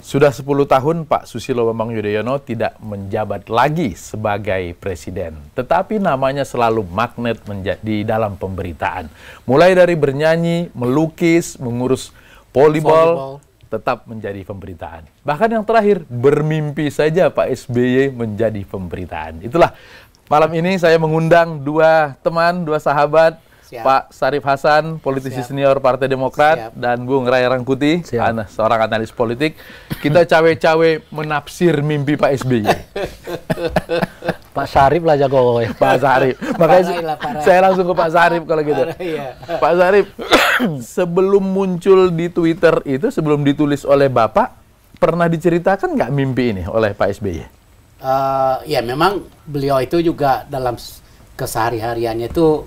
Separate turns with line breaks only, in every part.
Sudah 10 tahun Pak Susilo Bambang Yudhoyono tidak menjabat lagi sebagai presiden, tetapi namanya selalu magnet menjadi dalam pemberitaan. Mulai dari bernyanyi, melukis, mengurus polibol, volleyball, tetap menjadi pemberitaan. Bahkan yang terakhir, bermimpi saja Pak SBY menjadi pemberitaan. Itulah malam ini saya mengundang dua teman, dua sahabat Siap. Pak Sarif Hasan, politisi Siap. senior Partai Demokrat, Siap. dan Bung Ray Rangkuti, an seorang analis politik. Kita cawe-cawe menafsir mimpi Pak SBY. Pak Sarif lah jago ya. Pak Sarif. Makanya parai lah, parai. saya langsung ke Pak Sarif kalau gitu. Parai, ya. Pak Sarif, sebelum muncul di Twitter itu, sebelum ditulis oleh Bapak, pernah diceritakan nggak mimpi ini oleh Pak SBY? Uh,
eh, ya memang beliau itu juga dalam kesehari-hariannya itu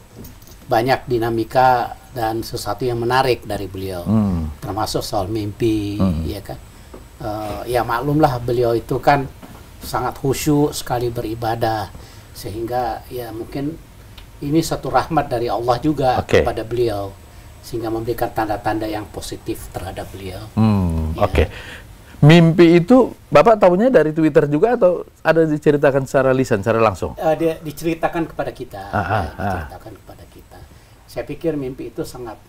banyak dinamika dan sesuatu yang menarik dari beliau hmm. termasuk soal mimpi hmm. ya kan uh, ya maklumlah beliau itu kan sangat khusyuk sekali beribadah sehingga ya mungkin ini satu rahmat dari Allah juga okay. kepada beliau sehingga memberikan tanda-tanda yang positif terhadap beliau.
Hmm, ya. Oke. Okay. Mimpi itu Bapak tahunya dari Twitter juga atau ada diceritakan secara lisan, secara langsung?
Uh, dia diceritakan kepada kita. Aha, ah, ya, ah. diceritakan aha. kepada saya pikir mimpi itu sangat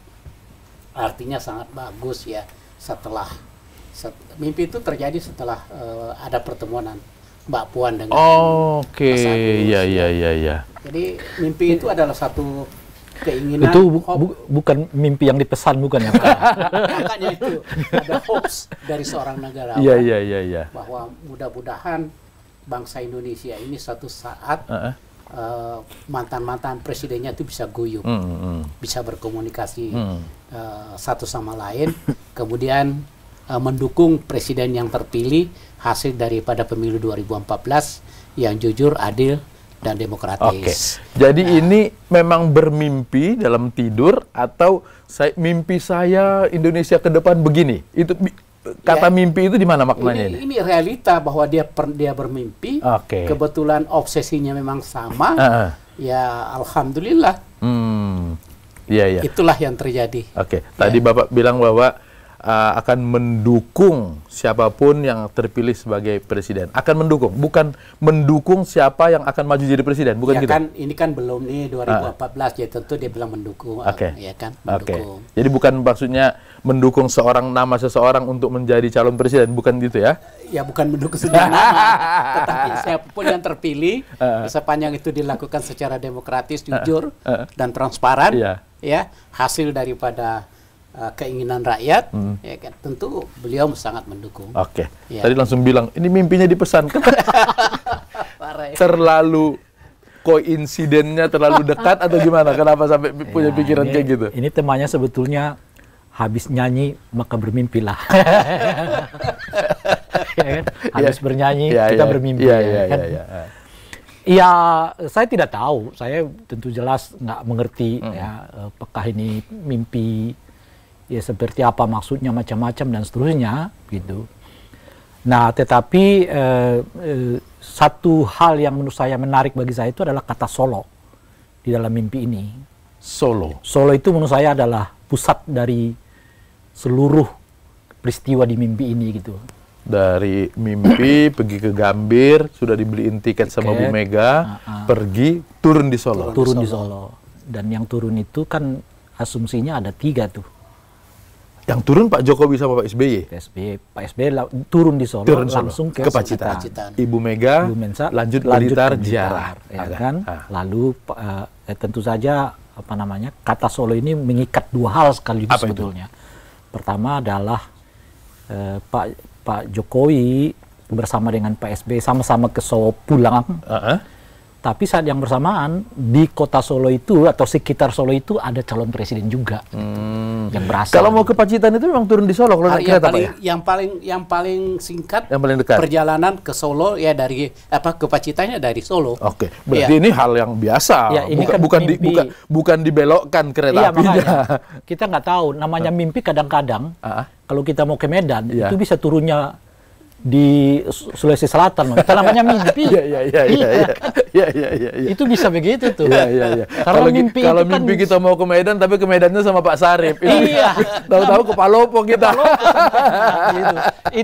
artinya sangat bagus ya setelah set, mimpi itu terjadi setelah uh, ada pertemuan Mbak Puan dengan
Oke, okay. ya
ya ya ya.
Jadi mimpi itu adalah satu keinginan itu bu, bu,
bukan mimpi yang dipesan bukan ya
Makanya itu ada hopes dari seorang negara iya, iya, iya, bahwa mudah-mudahan bangsa Indonesia ini suatu saat uh -uh mantan eh, mantan-mantan presidennya itu bisa guyup, mm -hmm. bisa berkomunikasi mm -hmm. uh, satu sama lain, kemudian uh, mendukung presiden yang terpilih hasil daripada pemilu 2014 yang jujur, adil dan demokratis. Okay.
Jadi nah. ini memang bermimpi dalam tidur atau saya, mimpi saya Indonesia ke depan begini. Itu kata ya, mimpi itu di mana maknanya ini,
ini? Ini realita bahwa dia per, dia bermimpi. Okay. Kebetulan obsesinya memang sama. Uh -uh. Ya alhamdulillah.
Hmm. Iya iya. Itulah
yang terjadi.
Oke. Okay. Tadi ya. Bapak bilang bahwa uh, akan mendukung siapapun yang terpilih sebagai presiden. Akan mendukung, bukan mendukung siapa yang akan maju jadi presiden, bukan ya gitu. kan
ini kan belum nih 2014 uh. Ah. ya tentu dia bilang mendukung ah, okay. ya kan mendukung.
Okay. Jadi bukan maksudnya mendukung seorang nama seseorang untuk menjadi calon presiden, bukan gitu ya.
Ya bukan mendukung seorang nama, tetapi siapapun yang terpilih uh. sepanjang itu dilakukan secara demokratis, jujur uh. Uh. dan transparan yeah. ya hasil daripada uh, keinginan rakyat, hmm. ya kan tentu beliau sangat mendukung.
Oke. Okay. Ya. Tadi langsung bilang ini mimpinya dipesan terlalu
koinsidennya terlalu dekat atau gimana? Kenapa sampai punya ya, pikiran ini, kayak gitu? Ini temanya sebetulnya habis nyanyi maka bermimpilah. ya kan? Ya. Habis ya, bernyanyi ya, kita ya, bermimpi. Ya, ya, ya, kan? ya, ya. Ya, saya tidak tahu. Saya tentu jelas nggak mengerti hmm. ya, eh, apakah ini mimpi ya seperti apa maksudnya macam-macam dan seterusnya gitu. Nah, tetapi eh, eh, satu hal yang menurut saya menarik bagi saya itu adalah kata Solo di dalam mimpi ini. Solo. Solo itu menurut saya adalah pusat dari seluruh peristiwa di mimpi ini gitu.
Dari mimpi pergi ke Gambir, sudah dibeliin tiket, sama Bu Mega, uh ah, -uh. Ah. pergi turun di Solo. Turun di
Solo. Dan yang turun itu kan asumsinya ada tiga tuh
yang turun Pak Jokowi sama Pak SBY. Pak SBY, Pak SBY turun di Solo, turun Solo. langsung ke, ke Pacitan. Pacitan. Ibu
Mega, Ibu Mensa, lanjut, lanjut Blitar, ya kan? Ah. Lalu uh, eh, tentu saja apa namanya kata Solo ini mengikat dua hal sekaligus sebetulnya. Itu? Pertama adalah uh, Pak Pak Jokowi bersama dengan Pak SBY sama-sama ke Solo pulang. Uh ah, -huh ah tapi saat yang bersamaan di kota Solo itu atau sekitar Solo itu ada calon presiden juga hmm. yang berasal. Kalau mau ke Pacitan itu memang turun di Solo kalau ah, yang paling, ya?
Yang paling yang paling singkat yang paling dekat. perjalanan ke Solo ya dari apa ke Pacitannya dari Solo.
Oke. Okay. Iya. Berarti ya. ini hal yang biasa. Ya, ini bukan kan bukan mimpi. di, bukan bukan dibelokkan kereta iya, apinya.
kita nggak tahu namanya ah. mimpi kadang-kadang uh kalau kita mau ke Medan ya. itu bisa turunnya di Sulawesi Selatan loh. Itu namanya mimpi. Iya iya iya iya iya iya. Kan? iya iya
iya iya. Itu bisa begitu tuh. Iya iya iya. Kalau mimpi kalau kan mimpi kita mau ke Medan tapi ke Medannya sama Pak
Sarip. Iya.
Tahu-tahu
ke Palopo kita. gitu.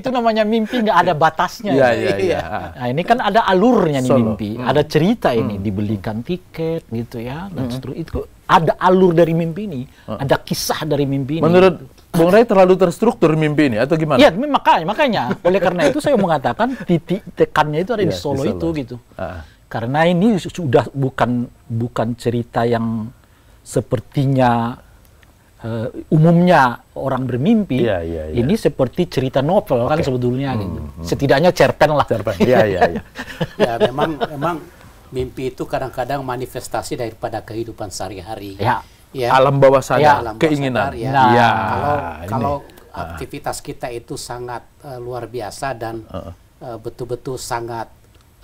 Itu namanya mimpi nggak ada batasnya. Ya. Iya iya iya. Nah, ini kan ada alurnya nih mimpi, ada hmm. cerita ini hmm. dibelikan tiket gitu ya dan hmm. seterusnya itu ada alur dari mimpi ini, ada kisah dari mimpi ini. Menurut Bung Ray terlalu
terstruktur
mimpi ini atau gimana? Iya, makanya, makanya. Oleh karena itu saya mengatakan titik tekannya itu ada ya, di, Solo di Solo itu gitu. Uh. Karena ini sudah bukan bukan cerita yang sepertinya uh, umumnya orang bermimpi. Ya, ya, ya. Ini seperti cerita novel okay. kan sebetulnya hmm, gitu. Hmm. Setidaknya cerpen lah. Cerpen. Iya, iya, iya.
ya memang memang mimpi itu kadang-kadang manifestasi daripada kehidupan sehari-hari. Ya ya. alam bawah sadar, ya, alam bawah keinginan. Sadar, ya. Nah, ya, kalau kalau aktivitas kita itu sangat uh, luar biasa dan eh, betul-betul uh. uh, sangat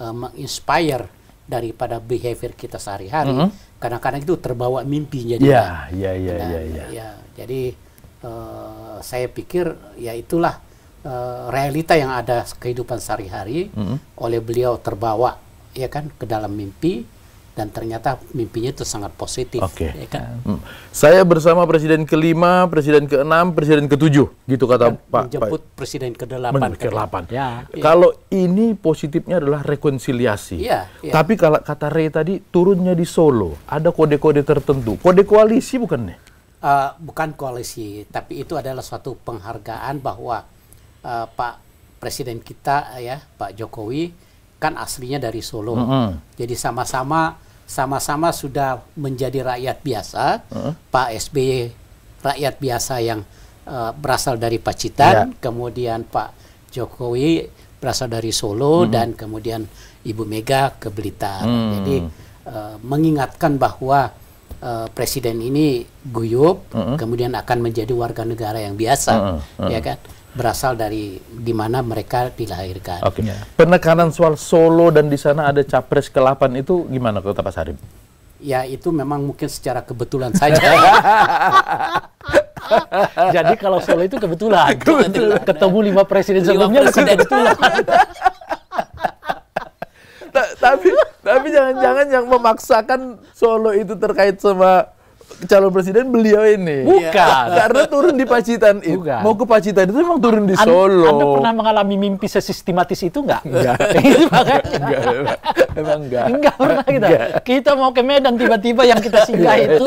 uh, menginspire daripada behavior kita sehari-hari. Mm -hmm. Kadang-kadang itu terbawa mimpi Ya,
ya, ya, nah, ya, ya. ya.
Jadi uh, saya pikir ya itulah realita yang ada kehidupan sehari-hari mm -hmm. oleh beliau terbawa ya kan ke dalam mimpi dan ternyata mimpinya itu sangat positif. Oke. Okay. Ya kan?
hmm. Saya bersama presiden kelima, presiden keenam, presiden ketujuh, gitu kata dan Pak. Menjemput Pak. presiden kedelapan. delapan. Ya. Kalau ya. ini positifnya adalah rekonsiliasi.
Ya, ya. Tapi
kalau kata Ray tadi turunnya di Solo, ada kode-kode tertentu, kode koalisi bukan nih?
Uh, bukan koalisi, tapi itu adalah suatu penghargaan bahwa uh, Pak Presiden kita ya Pak Jokowi kan aslinya dari Solo, mm -hmm. jadi sama-sama sama-sama sudah menjadi rakyat biasa. hmm. Pak SBY rakyat biasa yang uh, berasal dari Pacitan, ya. kemudian Pak Jokowi berasal dari Solo hmm. dan kemudian Ibu Mega ke Blitar. Hmm. Jadi uh, mengingatkan bahwa uh, presiden ini guyup, -hmm. kemudian akan menjadi warga negara yang biasa, hmm. -hmm. ya kan? berasal dari di mana mereka dilahirkan. Oke. Okay. Ya. Yeah. Penekanan soal Solo dan di sana ada capres ke-8 itu
gimana
kata Pak Sarip?
Ya itu memang mungkin secara kebetulan saja.
Jadi kalau Solo itu kebetulan, kebetulan. ketemu lima presiden sebelumnya presiden kebetulan. tapi tapi jangan-jangan
yang memaksakan Solo itu terkait sama calon presiden beliau ini. Bukan. Karena turun di Pacitan itu. Mau ke Pacitan itu memang turun di An Solo. Anda pernah
mengalami mimpi sesistematis itu enggak? Enggak. Enggak. Emang enggak. Enggak pernah kita. Enggak. Kita mau ke Medan tiba-tiba yang kita singgah itu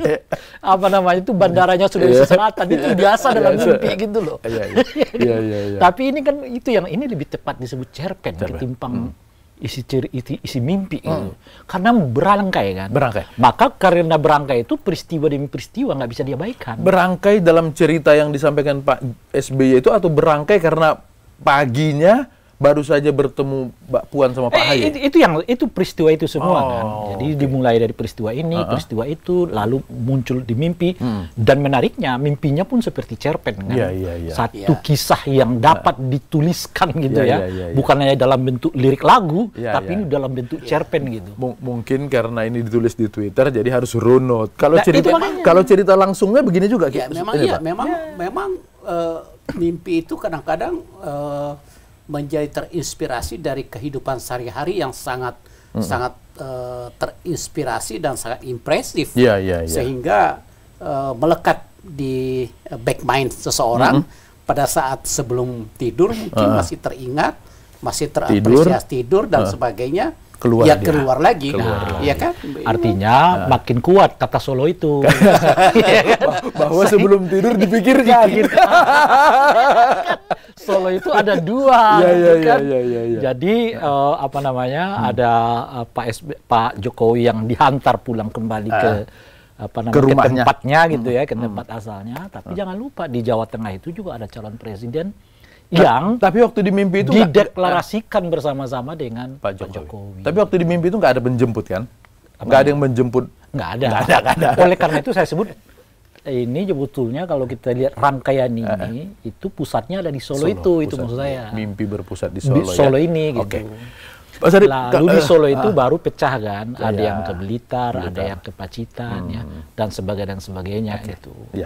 apa namanya itu bandaranya sudah di iya. selatan itu biasa dalam iya. mimpi gitu loh. Iya iya. iya Tapi ini kan itu yang ini lebih tepat disebut cerpen, cerpen. ketimpang. Hmm isi ciri isi, isi mimpi gitu. hmm. itu Karena berangkai kan. Berangkai. Maka karena berangkai itu peristiwa demi peristiwa nggak bisa diabaikan.
Berangkai dalam cerita yang disampaikan Pak SBY itu atau berangkai karena paginya baru saja bertemu Mbak Puan sama Pak eh, Haye. Eh, itu,
itu yang itu peristiwa itu semua oh, kan. Jadi okay. dimulai dari peristiwa ini, uh -huh. peristiwa itu, lalu muncul di mimpi hmm. dan menariknya mimpinya pun seperti cerpen kan. Yeah, yeah, yeah. Satu yeah. kisah yang nah. dapat yeah. dituliskan gitu yeah, ya. Yeah, yeah, yeah. Bukan hanya dalam bentuk lirik lagu, yeah, tapi yeah. ini dalam bentuk yeah. cerpen gitu. M
mungkin karena ini ditulis di Twitter jadi harus runut. Kalau nah, cerita kalau cerita langsungnya begini juga ya, iya, memang iya,
memang memang uh, mimpi itu kadang-kadang uh, menjadi terinspirasi dari kehidupan sehari-hari yang sangat mm. sangat uh, terinspirasi dan sangat impresif yeah, yeah, yeah. sehingga uh, melekat di back mind seseorang mm -hmm. pada saat sebelum tidur mungkin uh. masih teringat masih terapresiasi tidur, tidur dan uh. sebagainya keluar ya keluar lagi keluar nah, ya kan
artinya nah. makin kuat kata Solo itu iya kan? Iya kan? bahwa sebelum tidur dipikirkan. Solo itu ada
dua, ya, ya, kan?
Ya, ya, ya, Jadi uh, apa namanya hmm. ada uh, Pak SB, Pak Jokowi yang dihantar pulang kembali uh. ke ah. apa namanya ke, ke tempatnya gitu ya, ke hmm. tempat hmm. asalnya. Tapi hmm. jangan lupa di Jawa Tengah itu juga ada calon presiden nah, yang tapi waktu di mimpi itu dideklarasikan bersama-sama dengan Pak Jokowi. Pak Jokowi.
Tapi waktu di mimpi itu nggak ada menjemput kan? Nggak ada yang menjemput.
Nggak ada. Nggak ada, nggak ada. Oleh karena itu saya sebut ini sebetulnya kalau kita lihat rangkaian ini uh itu pusatnya ada di Solo, Solo itu pusat, itu maksud saya
mimpi berpusat di Solo, di Solo ya? ini gitu okay.
Lalu di eh, Solo itu uh, baru pecah kan, iya, ada yang ke Blitar, Blitar, ada yang ke Pacitan, ya, hmm. ya, dan sebagainya dan sebagainya okay. itu. Ya.